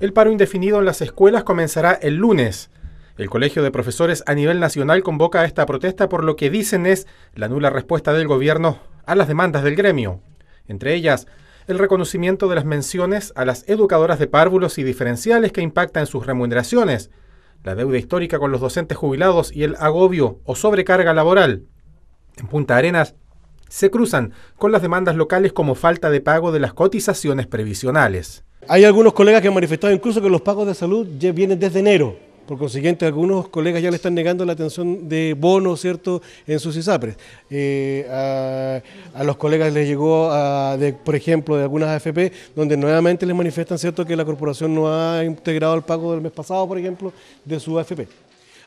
El paro indefinido en las escuelas comenzará el lunes. El Colegio de Profesores a nivel nacional convoca a esta protesta por lo que dicen es la nula respuesta del gobierno a las demandas del gremio. Entre ellas, el reconocimiento de las menciones a las educadoras de párvulos y diferenciales que impactan sus remuneraciones, la deuda histórica con los docentes jubilados y el agobio o sobrecarga laboral. En Punta Arenas, se cruzan con las demandas locales como falta de pago de las cotizaciones previsionales. Hay algunos colegas que han manifestado incluso que los pagos de salud ya vienen desde enero. Por consiguiente, algunos colegas ya le están negando la atención de bono, ¿cierto?, en sus ISAPRES. Eh, a, los colegas les llegó, por ejemplo, de algunas AFP, donde nuevamente les manifiestan, ¿cierto?, que la corporación no ha integrado el pago del mes pasado, por ejemplo, de su AFP.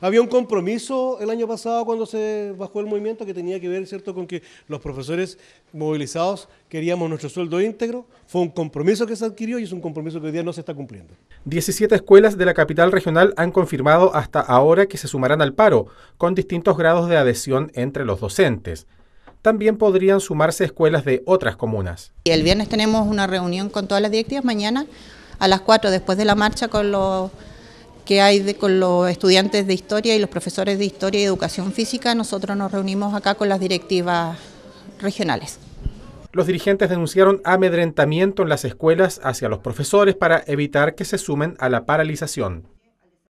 Había un compromiso el año pasado cuando se bajó el movimiento que tenía que ver, ¿cierto?, con que los profesores movilizados queríamos nuestro sueldo íntegro. Fue un compromiso que se adquirió y es un compromiso que hoy día no se está cumpliendo. 17 escuelas de la capital regional han confirmado hasta ahora que se sumarán al paro, con distintos grados de adhesión entre los docentes también podrían sumarse escuelas de otras comunas. Y El viernes tenemos una reunión con todas las directivas, mañana a las 4 después de la marcha con los que hay de, con los estudiantes de historia y los profesores de historia y educación física, nosotros nos reunimos acá con las directivas regionales. Los dirigentes denunciaron amedrentamiento en las escuelas hacia los profesores para evitar que se sumen a la paralización.